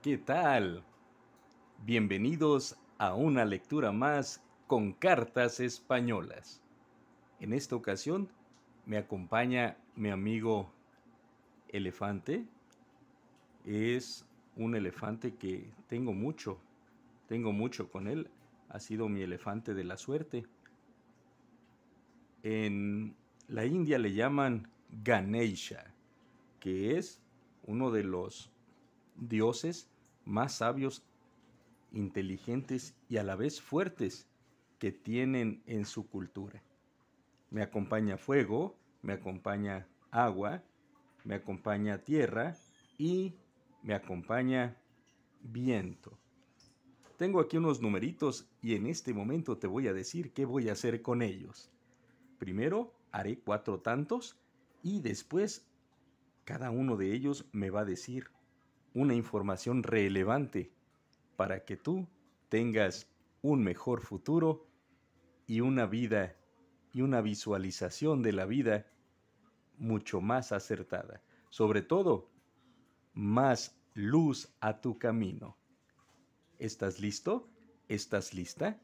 ¿Qué tal? Bienvenidos a una lectura más con cartas españolas. En esta ocasión me acompaña mi amigo elefante. Es un elefante que tengo mucho, tengo mucho con él. Ha sido mi elefante de la suerte. En la India le llaman Ganesha, que es uno de los dioses más sabios, inteligentes y a la vez fuertes que tienen en su cultura. Me acompaña fuego, me acompaña agua, me acompaña tierra y me acompaña viento. Tengo aquí unos numeritos y en este momento te voy a decir qué voy a hacer con ellos. Primero haré cuatro tantos y después cada uno de ellos me va a decir una información relevante para que tú tengas un mejor futuro y una vida y una visualización de la vida mucho más acertada. Sobre todo, más luz a tu camino. ¿Estás listo? ¿Estás lista?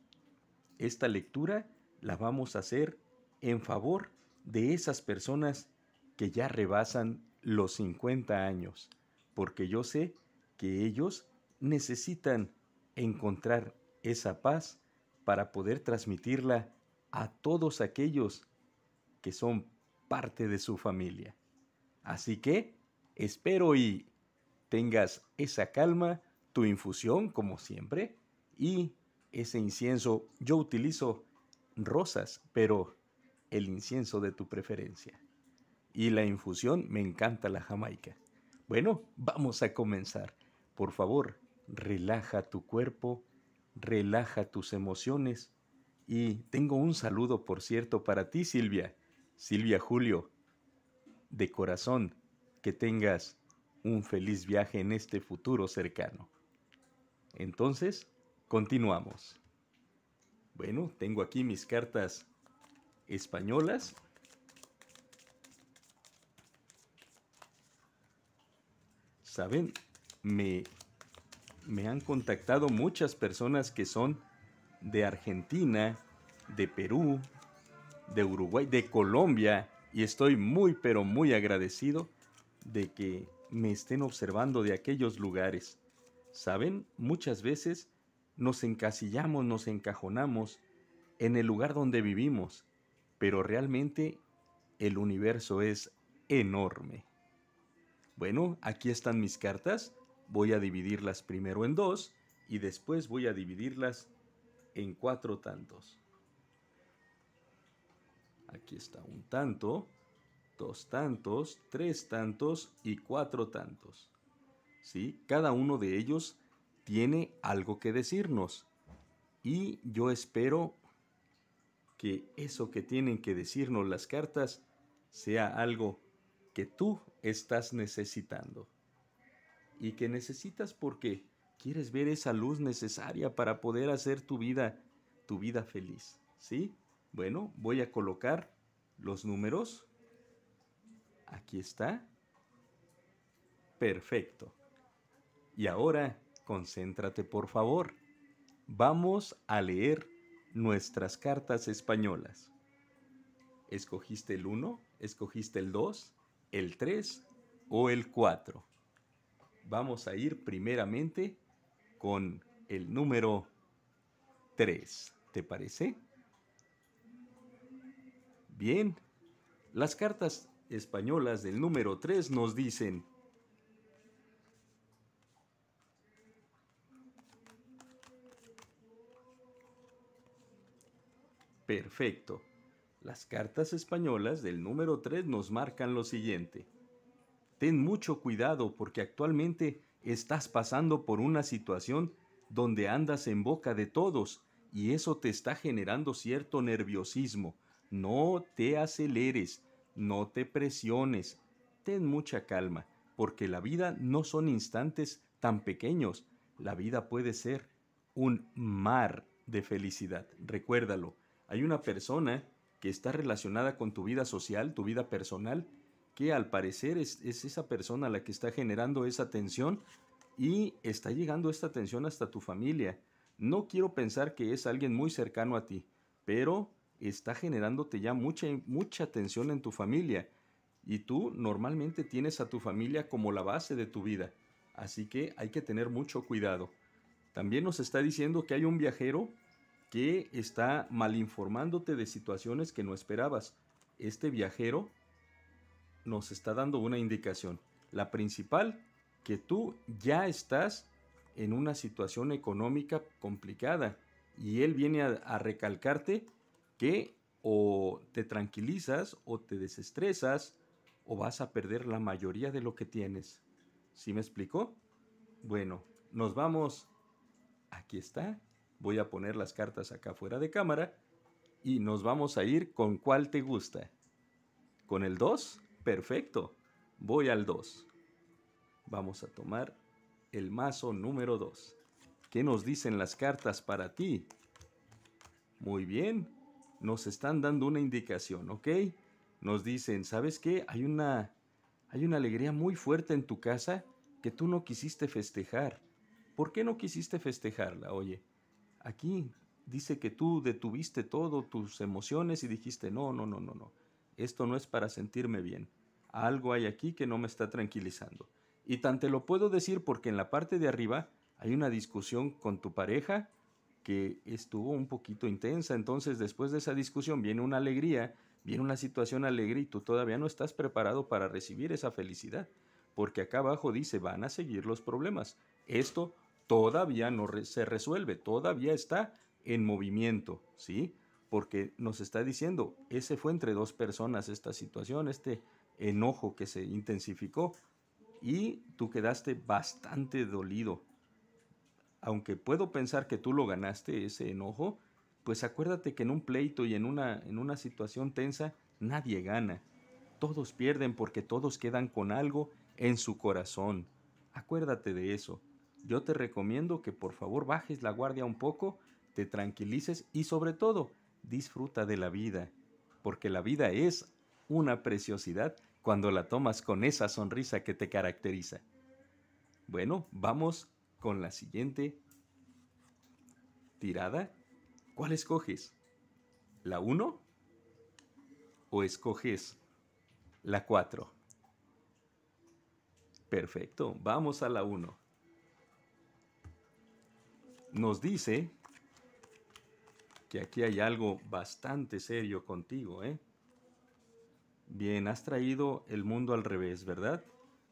Esta lectura la vamos a hacer en favor de esas personas que ya rebasan los 50 años porque yo sé que ellos necesitan encontrar esa paz para poder transmitirla a todos aquellos que son parte de su familia. Así que espero y tengas esa calma, tu infusión como siempre y ese incienso. Yo utilizo rosas, pero el incienso de tu preferencia. Y la infusión me encanta la jamaica. Bueno, vamos a comenzar. Por favor, relaja tu cuerpo, relaja tus emociones. Y tengo un saludo, por cierto, para ti, Silvia. Silvia Julio, de corazón, que tengas un feliz viaje en este futuro cercano. Entonces, continuamos. Bueno, tengo aquí mis cartas españolas ¿Saben? Me, me han contactado muchas personas que son de Argentina, de Perú, de Uruguay, de Colombia, y estoy muy, pero muy agradecido de que me estén observando de aquellos lugares. ¿Saben? Muchas veces nos encasillamos, nos encajonamos en el lugar donde vivimos, pero realmente el universo es enorme. Bueno, aquí están mis cartas. Voy a dividirlas primero en dos y después voy a dividirlas en cuatro tantos. Aquí está un tanto, dos tantos, tres tantos y cuatro tantos. ¿Sí? Cada uno de ellos tiene algo que decirnos. Y yo espero que eso que tienen que decirnos las cartas sea algo que tú estás necesitando y que necesitas porque quieres ver esa luz necesaria para poder hacer tu vida tu vida feliz, ¿sí? Bueno, voy a colocar los números. Aquí está. Perfecto. Y ahora, concéntrate por favor. Vamos a leer nuestras cartas españolas. ¿Escogiste el 1? ¿Escogiste el 2? el 3 o el 4. Vamos a ir primeramente con el número 3. ¿Te parece? Bien, las cartas españolas del número 3 nos dicen, perfecto. Las cartas españolas del número 3 nos marcan lo siguiente. Ten mucho cuidado porque actualmente estás pasando por una situación donde andas en boca de todos y eso te está generando cierto nerviosismo. No te aceleres, no te presiones, ten mucha calma, porque la vida no son instantes tan pequeños, la vida puede ser un mar de felicidad. Recuérdalo, hay una persona que está relacionada con tu vida social, tu vida personal, que al parecer es, esa persona la que está generando esa tensión y está llegando esta tensión hasta tu familia. No quiero pensar que es alguien muy cercano a ti, pero está generándote ya mucha, mucha tensión en tu familia. Y tú normalmente tienes a tu familia como la base de tu vida. Así que hay que tener mucho cuidado. También nos está diciendo que hay un viajero que está malinformándote de situaciones que no esperabas. Este viajero nos está dando una indicación. La principal, que tú ya estás en una situación económica complicada y él viene a, recalcarte que o te tranquilizas o te desestresas o vas a perder la mayoría de lo que tienes. ¿Sí me explico Bueno, nos vamos. Aquí está Voy a poner las cartas acá fuera de cámara y nos vamos a ir con cuál te gusta. ¿Con el 2? Perfecto. Voy al 2. Vamos a tomar el mazo número 2. ¿Qué nos dicen las cartas para ti? Muy bien. Nos están dando una indicación, ¿ok? Nos dicen, ¿sabes qué? Hay una, hay una alegría muy fuerte en tu casa que tú no quisiste festejar. ¿Por qué no quisiste festejarla? Oye, Aquí dice que tú detuviste todo, tus emociones y dijiste, no, no, no, no, no, esto no es para sentirme bien. Algo hay aquí que no me está tranquilizando. Y tan te lo puedo decir porque en la parte de arriba hay una discusión con tu pareja que estuvo un poquito intensa. Entonces después de esa discusión viene una alegría, viene una situación alegre y tú todavía no estás preparado para recibir esa felicidad. Porque acá abajo dice, van a seguir los problemas. Esto todavía no se resuelve, todavía está en movimiento, ¿sí? Porque nos está diciendo, ese fue entre dos personas esta situación, este enojo que se intensificó y tú quedaste bastante dolido. Aunque puedo pensar que tú lo ganaste, ese enojo, pues acuérdate que en un pleito y en una, en una situación tensa nadie gana. Todos pierden porque todos quedan con algo en su corazón. Acuérdate de eso yo te recomiendo que por favor bajes la guardia un poco, te tranquilices y sobre todo disfruta de la vida, porque la vida es una preciosidad cuando la tomas con esa sonrisa que te caracteriza. Bueno, vamos con la siguiente tirada. ¿Cuál escoges? ¿La 1? ¿O escoges la 4? Perfecto, vamos a la 1 nos dice que aquí hay algo bastante serio contigo, ¿eh? Bien, has traído el mundo al revés, ¿verdad?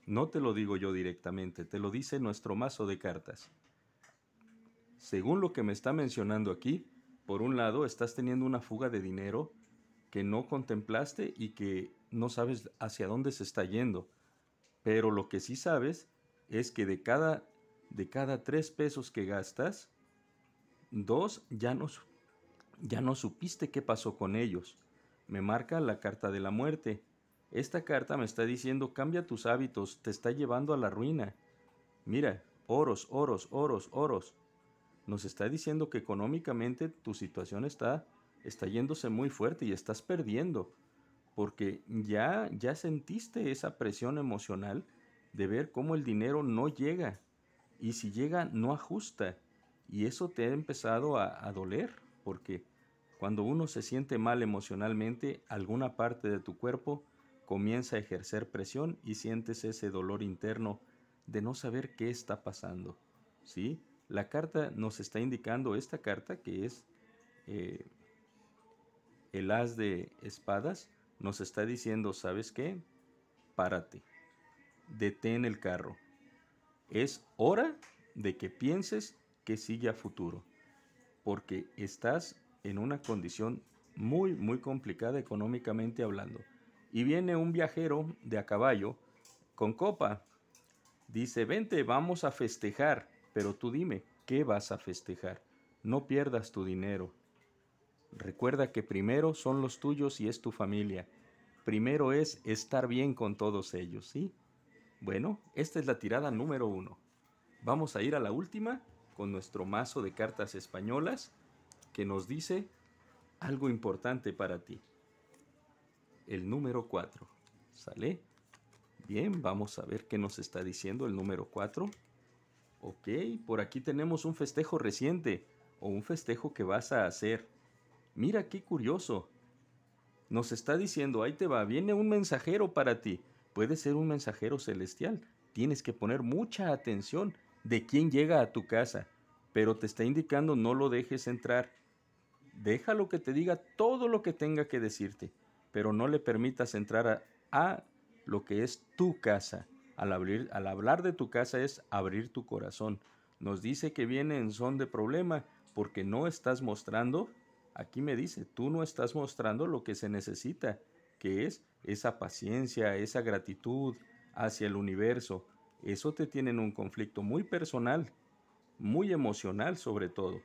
No te lo digo yo directamente, te lo dice nuestro mazo de cartas. Según lo que me está mencionando aquí, por un lado estás teniendo una fuga de dinero que no contemplaste y que no sabes hacia dónde se está yendo. Pero lo que sí sabes es que de cada, de cada tres pesos que gastas, Dos, ya no, ya no supiste qué pasó con ellos. Me marca la carta de la muerte. Esta carta me está diciendo cambia tus hábitos, te está llevando a la ruina. Mira, oros, oros, oros, oros. Nos está diciendo que económicamente tu situación está, está yéndose muy fuerte y estás perdiendo. Porque ya, ya sentiste esa presión emocional de ver cómo el dinero no llega. Y si llega, no ajusta. Y eso te ha empezado a, doler, porque cuando uno se siente mal emocionalmente, alguna parte de tu cuerpo comienza a ejercer presión y sientes ese dolor interno de no saber qué está pasando. ¿sí? La carta nos está indicando esta carta que es eh, el as de espadas, nos está diciendo, ¿sabes qué? Párate, detén el carro. Es hora de que pienses que sigue a futuro, porque estás en una condición muy, muy complicada económicamente hablando. Y viene un viajero de a caballo con copa. Dice, vente, vamos a festejar, pero tú dime, ¿qué vas a festejar? No pierdas tu dinero. Recuerda que primero son los tuyos y es tu familia. Primero es estar bien con todos ellos, ¿sí? Bueno, esta es la tirada número uno. Vamos a ir a la última nuestro mazo de cartas españolas que nos dice algo importante para ti. El número 4. ¿Sale? Bien, vamos a ver qué nos está diciendo el número 4. Ok, por aquí tenemos un festejo reciente o un festejo que vas a hacer. Mira qué curioso. Nos está diciendo, ahí te va, viene un mensajero para ti. Puede ser un mensajero celestial. Tienes que poner mucha atención de quién llega a tu casa, pero te está indicando no lo dejes entrar. Déjalo que te diga todo lo que tenga que decirte, pero no le permitas entrar a, lo que es tu casa. Al, al hablar de tu casa es abrir tu corazón. Nos dice que viene en son de problema porque no estás mostrando, aquí me dice, tú no estás mostrando lo que se necesita, que es esa paciencia, esa gratitud hacia el universo, eso te tiene en un conflicto muy personal, muy emocional sobre todo,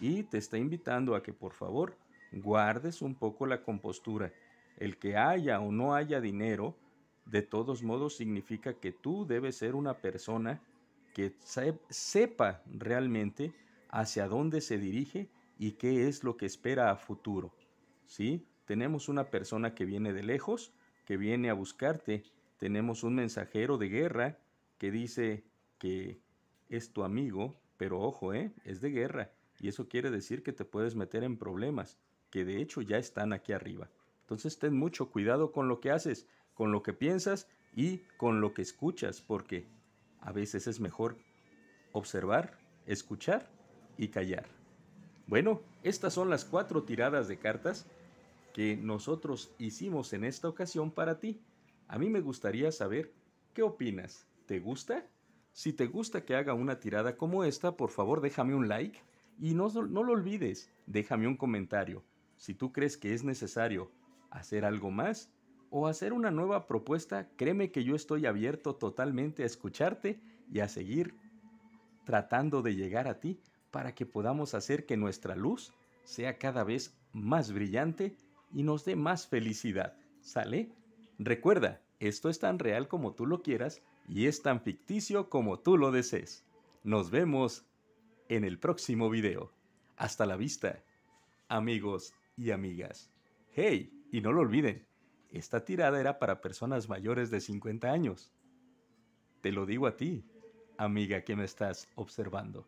y te está invitando a que por favor guardes un poco la compostura. El que haya o no haya dinero, de todos modos significa que tú debes ser una persona que sepa realmente hacia dónde se dirige y qué es lo que espera a futuro. ¿Sí? Tenemos una persona que viene de lejos, que viene a buscarte, tenemos un mensajero de guerra que dice que es tu amigo, pero ojo, ¿eh? es de guerra. Y eso quiere decir que te puedes meter en problemas, que de hecho ya están aquí arriba. Entonces ten mucho cuidado con lo que haces, con lo que piensas y con lo que escuchas, porque a veces es mejor observar, escuchar y callar. Bueno, estas son las cuatro tiradas de cartas que nosotros hicimos en esta ocasión para ti. A mí me gustaría saber qué opinas. ¿Te gusta? Si te gusta que haga una tirada como esta, por favor déjame un like y no, lo olvides, déjame un comentario. Si tú crees que es necesario hacer algo más o hacer una nueva propuesta, créeme que yo estoy abierto totalmente a escucharte y a seguir tratando de llegar a ti para que podamos hacer que nuestra luz sea cada vez más brillante y nos dé más felicidad. ¿Sale? Recuerda, esto es tan real como tú lo quieras y es tan ficticio como tú lo desees. Nos vemos en el próximo video. Hasta la vista, amigos y amigas. Hey, y no lo olviden, esta tirada era para personas mayores de 50 años. Te lo digo a ti, amiga que me estás observando.